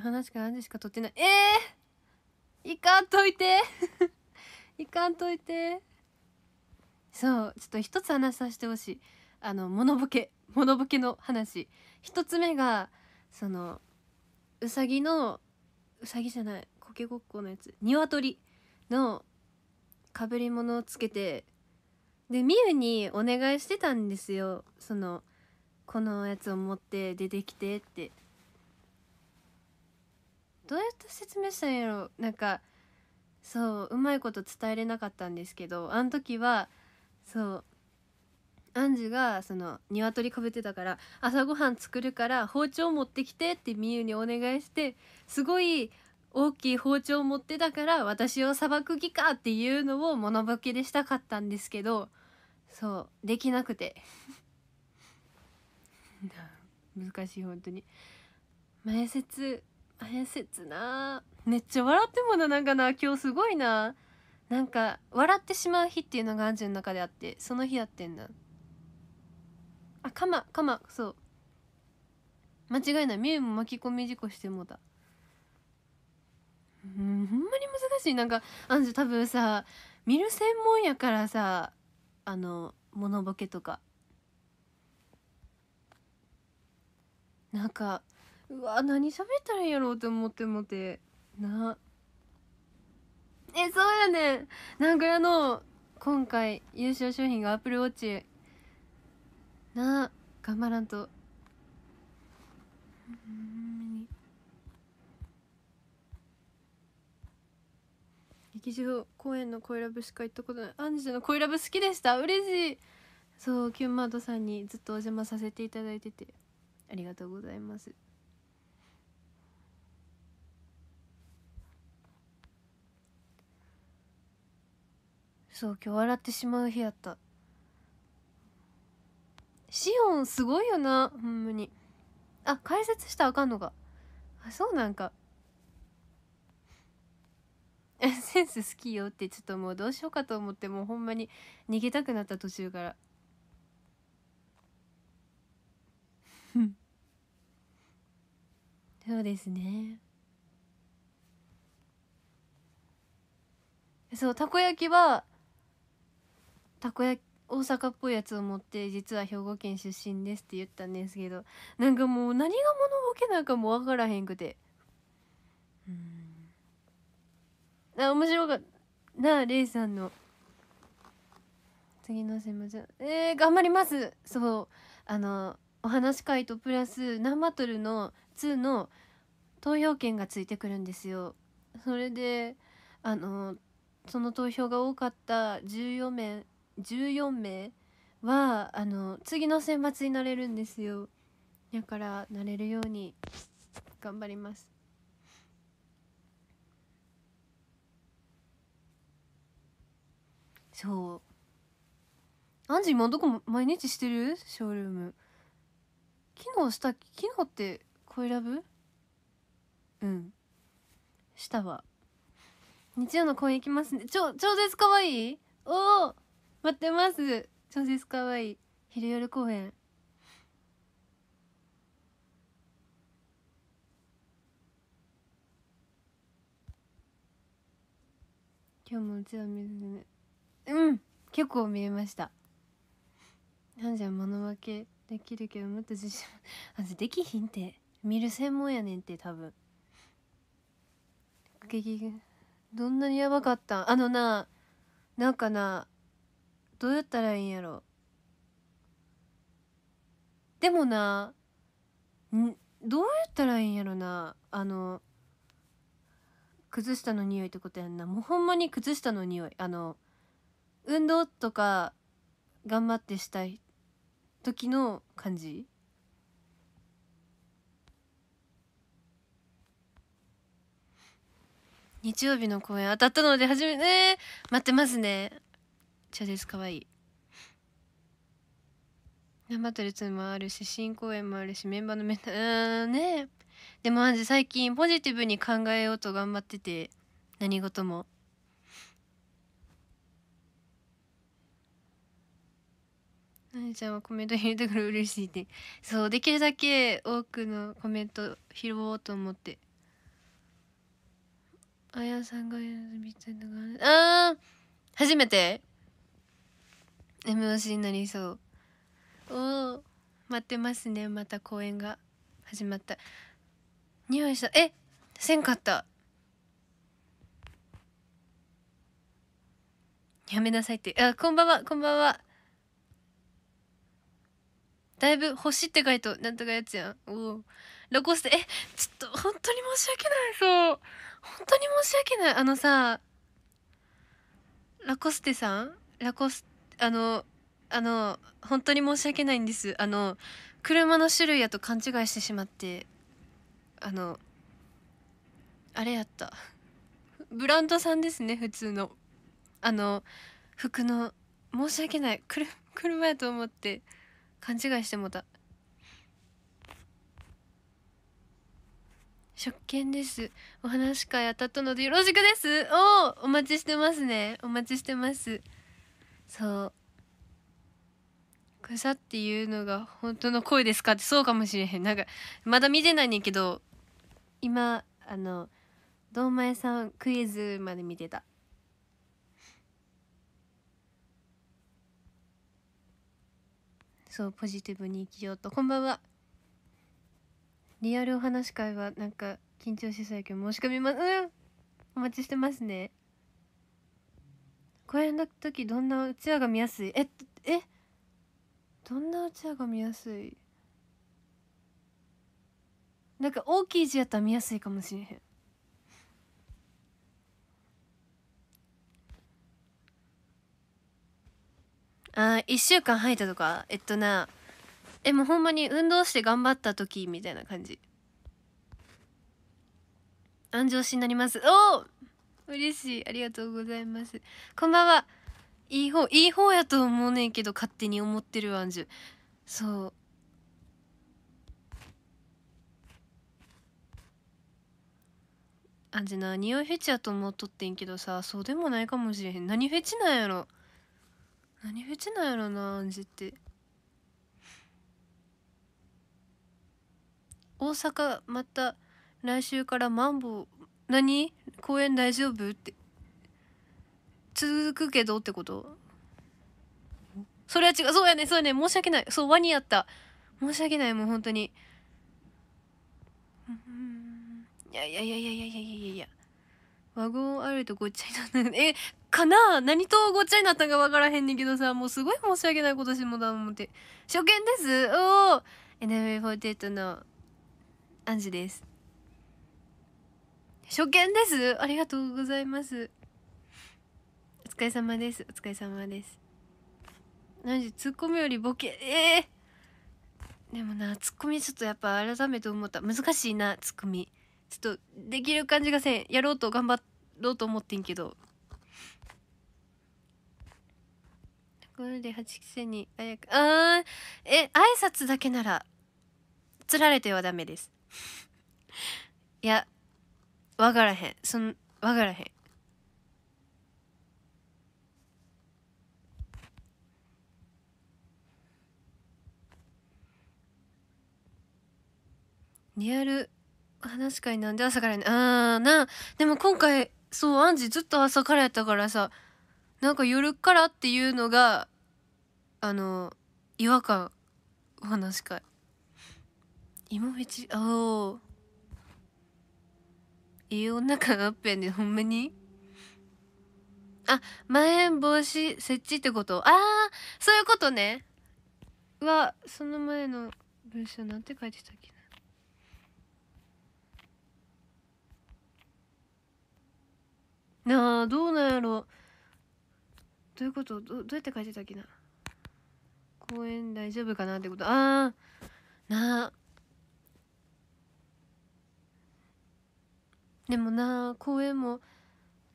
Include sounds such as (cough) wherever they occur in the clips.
話から味しか撮ってないええー、いかんといて (laughs) いかんといてそうちょっと一つ話させてほしいあのモノボケモノボケの話一つ目がそのうさぎのうさぎじゃないコケごっこのやつ鶏のかぶり物をつけてでみゆにお願いしてたんですよそのこのやつを持って出てきてってどうやって説明したんやろなんかそううまいこと伝えれなかったんですけどあの時はそうアンジュがその鶏かぶってたから朝ごはん作るから包丁持ってきてってみゆにお願いしてすごい大きい包丁持ってたから私をさばく気かっていうのを物ボケでしたかったんですけどそうできなくて (laughs) 難しい本当に面接え切なめっちゃ笑ってもなんかな今日すごいななんか笑ってしまう日っていうのがアンジュの中であってその日やってんだあカマカマそう間違いないミュウも巻き込み事故してもうたうんほんまに難しいなんかアンジュ多分さ見る専門やからさあのモノボケとかなんかうわ何喋ったらいいやろうって思って思ってなえそうやねんなんかあの今回優勝商品がアップルウォッチな頑張らんと劇場公演の恋ラブしか行ったことないアンジュの恋ラブ好きでした嬉しいそうキュンマートさんにずっとお邪魔させていただいててありがとうございますそう今日笑ってしまう日やったシオンすごいよなほんまにあ解説したらあかんのかあそうなんか (laughs) センス好きよってちょっともうどうしようかと思ってもうほんまに逃げたくなった途中からそうですねそうたこ焼きはたこ焼き大阪っぽいやつを持って実は兵庫県出身ですって言ったんですけどなんかもう何が物ボケなんかもわからへんくてうんあ面白かったなあレイさんの次のせまじゃえー、頑張りますそうあのお話会とプラス何バトルの2の投票権がついてくるんですよそれであのその投票が多かった14名14名はあの次の選抜になれるんですよだからなれるように頑張りますそうアンジ今どこ毎日してるショールーム昨日した昨日って恋ラブうんしたわ日曜の公演行きますね超超絶可愛いおお待ってます超絶かわいい昼夜公演今日もうちは見るねうん結構見えましたなんじゃ物分けできるけどもっと自信あできひんて見る専門やねんって多分どんなにやばかったあのななんかなどうやったらいいんやろでもなんどうやったらいいんやろなあの崩したの匂いってことやんなもうほんまに崩したの匂いあの運動とか頑張ってしたい時の感じ日曜日の公演当たったので初め、えー、待ってますね。ゃです可愛いい頑張ってるもあるし新公演もあるしメンバーのメンバーうんねでもマジ最近ポジティブに考えようと頑張ってて何事もなにちゃんはコメント拾れてくる嬉しいってそうできるだけ多くのコメント拾おうと思ってあやさんがやるみたいなのがあ初めて M o c になりそうおお待ってますねまた公演が始まった匂いしたえせんかったやめなさいってあこんばんはこんばんはだいぶ星って書いとなんとかやつやんおおロコステえちょっと本当に申し訳ないそう本当に申し訳ないあのさラコステさんラコスあの、あの、本当に申し訳ないんです。あの、車の種類やと勘違いしてしまって、あの、あれやった。ブランドさんですね、普通の。あの、服の、申し訳ない。く車やと思って、勘違いしてもた。食券です。お話会当たったのでよろしくです。お、お待ちしてますね。お待ちしてます。そう草っていうのが本当の声ですかってそうかもしれへんなんかまだ見てないねんけど今あの堂前さんクイズまで見てたそうポジティブに生きようとこんばんはリアルお話会はなんか緊張しそうやけど申し込みますうんお待ちしてますね公演の時どんなうちわが見やすいえっえどんなうちわが見やすいなんか大きい字やったら見やすいかもしれへんあ1週間入いたとかえっとなえもうほんまに運動して頑張った時みたいな感じ安上しになりますおお嬉しいありがとうございますこんばんはいい方いい方やと思うねんけど勝手に思ってるわんじゅそうあんじな匂いフェチやと思っとってんけどさそうでもないかもしれへん何フェチなんやろ何フェチなんやろなあんじって大阪また来週からマンボウ何公園大丈夫って。続くけどってことそれは違う。そうやね、そうやね。申し訳ない。そう、ワニやった。申し訳ない、もう本当に。いやいやいやいやいやいやいやいや。ワゴンあるとごっちゃになった。え、かな何とごっちゃになったんかわからへんねんけどさ、もうすごい申し訳ない今年もだ思って。初見ですおー !NM48 のアンジュです。初見ですありがとうございますお疲れ様ですお疲れ様です何時ツッコミよりボケえー、でもなツッコミちょっとやっぱ改めて思った難しいなツッコミちょっとできる感じがせんやろうと頑張ろうと思ってんけどところで八期生にあやかあえ挨拶だけならつられてはダメですいやわからへんそんわからへんリアル話会なんで朝からねあーなでも今回そうアンジずっと朝からやったからさなんか夜からっていうのがあの違和感お話会芋フェチあいい女感アップで、ねほんまにあ、まん延防止設置ってことああ、そういうことね。は、その前の文章なんて書いてたっけな。なあ、どうなんやろ。どういうことどどうやって書いてたっけな。公園大丈夫かなってことああ、なあ。でもな公演も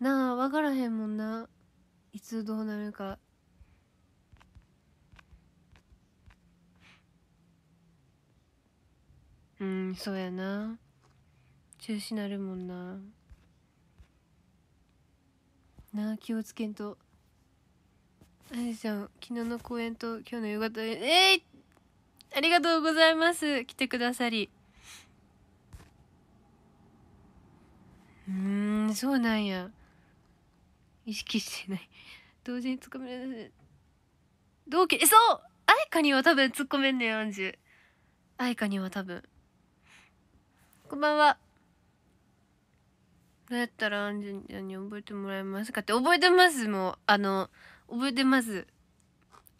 なあ分からへんもんないつどうなるかうんそうやな中止なるもんななあ気をつけんとあやちゃん昨日の公演と今日の夕方えい、ー、ありがとうございます来てくださりうんそうなんや意識してない同時に突っ込める同期えそう愛花には多分突っ込めんねんアンジュ愛花には多分こんばんはどうやったらアンジュに覚えてもらえますかって覚えてますもうあの覚えてます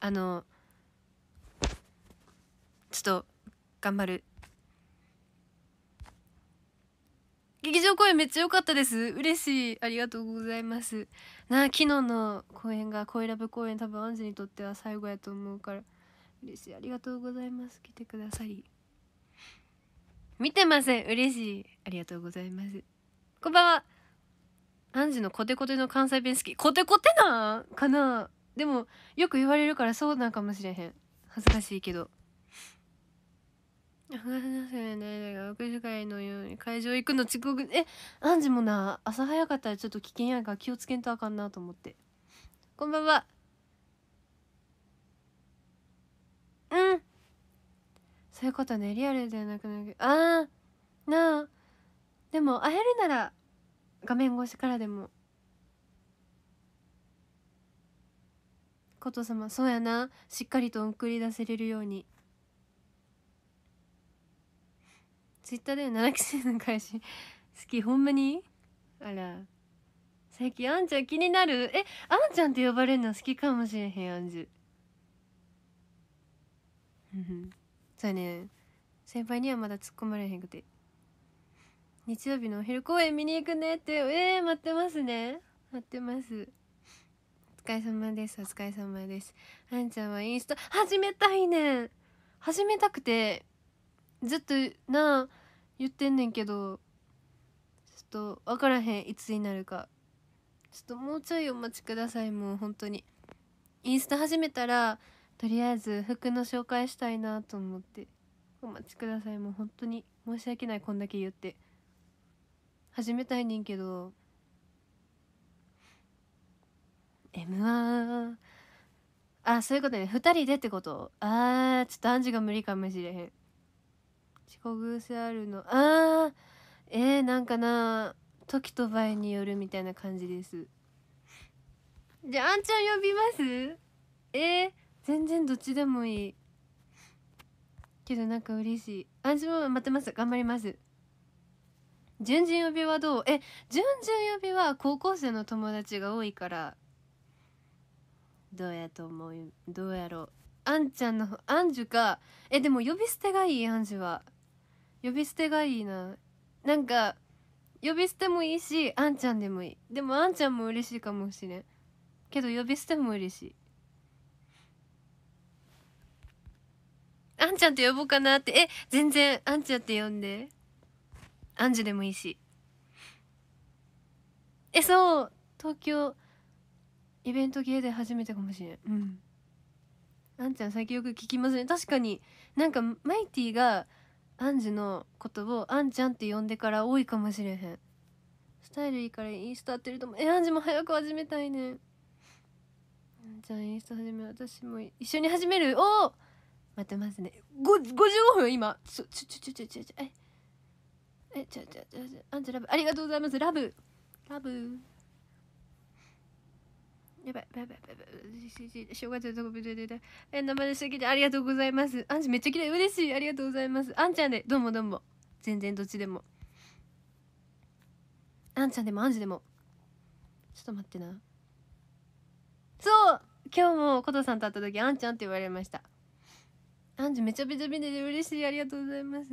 あのちょっと頑張る劇場公演めっちゃ良かったです嬉しいありがとうございますなあ昨日の公演が恋ラブ公演多分アンジュにとっては最後やと思うから嬉しいありがとうございます来てくださり見てません嬉しいありがとうございますこんばんはアンジのコテコテの関西弁好きコテコテなんかなでもよく言われるからそうなんかもしれへん恥ずかしいけど話せないだ6時会のように会場行くの遅刻えアンジもな朝早かったらちょっと危険やから気をつけんとあかんなと思ってこんばんはうんそういうことねリアルではなくなるああなあでも会えるなら画面越しからでもこと様そうやなしっかりと送り出せれるようにツイッターで七期生の返し好きほんまにあら最近あんちゃん気になるえあんちゃんって呼ばれるの好きかもしれへんあんじゅそうね先輩にはまだ突っ込まれへんくて日曜日のお昼公演見に行くねってえー、待ってますね待ってますお疲れ様ですお疲れ様ですあんちゃんはインスタ始めたいねん始めたくてずっとなあ言ってんねんけどちょっと分からへんいつになるかちょっともうちょいお待ちくださいもう本当にインスタ始めたらとりあえず服の紹介したいなと思ってお待ちくださいもう本当に申し訳ないこんだけ言って始めたいねんけど M 1あそういうことね2人でってことああちょっとアンジが無理かもしれへん遅刻癖あるのあーえー、なんかな時と場合によるみたいな感じですじゃああんちゃん呼びますえー、全然どっちでもいいけどなんか嬉しいあんちも待ってます頑張ります順々呼びはどうえ順々呼びは高校生の友達が多いからどうやと思うどうやろうあんちゃんのあんじゅかえでも呼び捨てがいいあんじゅは呼び捨てがいいななんか呼び捨てもいいしあんちゃんでもいいでもあんちゃんも嬉しいかもしれんけど呼び捨ても嬉しいあんちゃんって呼ぼうかなってえ全然あんちゃんって呼んであんじゅでもいいしえそう東京イベント系で初めてかもしれんうんあんちゃん最近よく聞きますね確かになんかマイティがアンジのことをアンちゃんって呼んでから多いかもしれへんスタイルいいからインスタってると思うえアンジも早く始めたいねじゃあインスタ始め私も一緒に始めるおお待ってますね55分今ちょちょちょちょちょちょええちょちょちょちょアンジラブありがとうございますラブラブやばいやばいやばい正月のとこぶででえ生でしてきてありがとうございますあんちめっちゃ綺麗嬉しいありがとうございますあんちゃんでどうもどうも全然どっちでもあんちゃんでもあんじでもちょっと待ってなそう今日もコトさんと会った時あんちゃんって言われましたあんじめちゃめちゃ美で嬉しいありがとうございます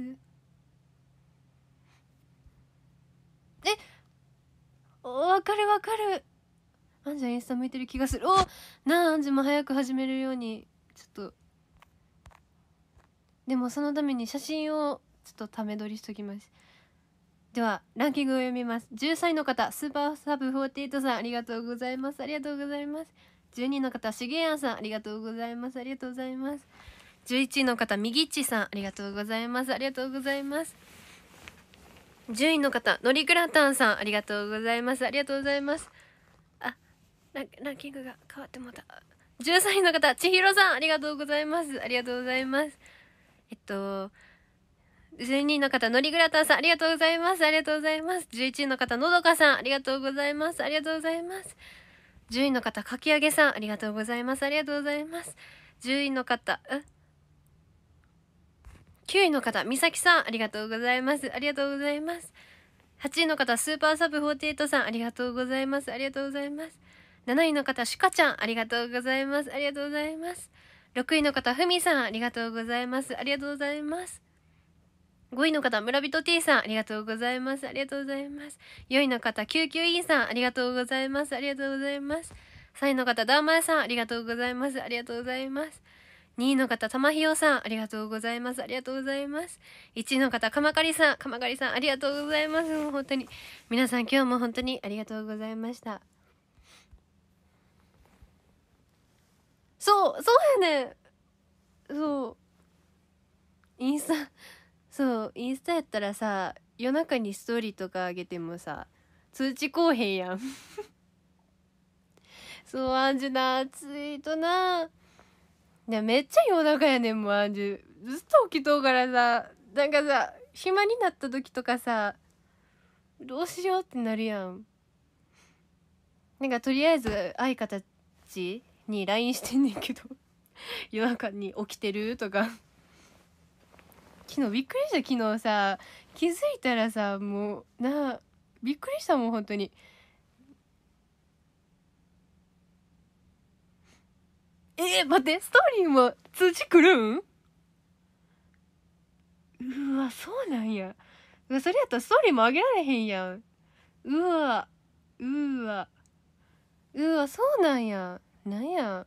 えわかるわかるあんじゃんインスタ向いてる気がするおなあも早く始めるようにちょっとでもそのために写真をちょっとため撮りしときますではランキングを読みます10歳の方スーパーサブ48さんありがとうございますありがとうございます12の方しげやんさんありがとうございますありがとうございます11位の方みぎっちさんありがとうございますありがとうございます10位の方のりくラタンさんありがとうございますありがとうございますラランキングが変わってまた13位の方千尋さんありがとうございますありがとうございますえっと12位の方、のりグラタンさん、ありがとうございます。ありがとうございます。11位の方、のどかさん、ありがとうございます。ありがとうございます。10位の方、かき揚げさん、ありがとうございます。ありがとうございます。10位の方、え9位の方、みさきさん、ありがとうございます。ありがとうございます。8位の方、スーパーサブ48さん、ありがとうございます。ありがとうございます。7位の方、シュカちゃん、ありがとうございます。ありがとうございます。6位の方、ふみさん、ありがとうございます。ありがとうございます。5位の方、村人 T さん、ありがとうございます。ありがとうございます。4位の方、救急委員さん、ありがとうございます。ありがとうございます。3位の方、ダーマヤさん、ありがとうございます。ありがとうございます。2位の方、玉ひよさん、ありがとうございます。ありがとうございます。1位の方、かまかりさん、かまかりさん、ありがとうございます。もう本当に。皆さん、今日も本当にありがとうございました。そうそうやねんそうインスタそうインスタやったらさ夜中にストーリーとか上げてもさ通知こうへんやん (laughs) そうアンジュなツイートなめっちゃ夜中やねんもうアンジュずっと起きとうからさなんかさ暇になった時とかさどうしようってなるやんなんかとりあえず相方ちに LINE してんねんけど (laughs) 夜中に起きてるとか昨日びっくりした昨日さ気づいたらさもうなびっくりしたもん本当にえー、待ってストーリーも通知くるんうわそうなんやそれやったらストーリーも上げられへんやんうわうわうわそうなんやなんや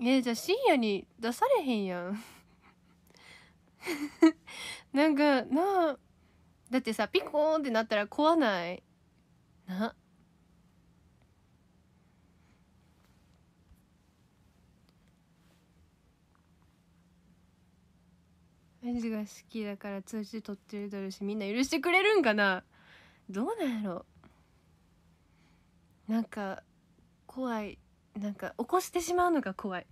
えじゃあ深夜に出されへんやん (laughs) なんかなあだってさピコーンってなったら怖ないなマジが好きだから通知取ってるだろうしみんな許してくれるんかなどうなんやろなんか怖いなんか起こしてしまうのが怖い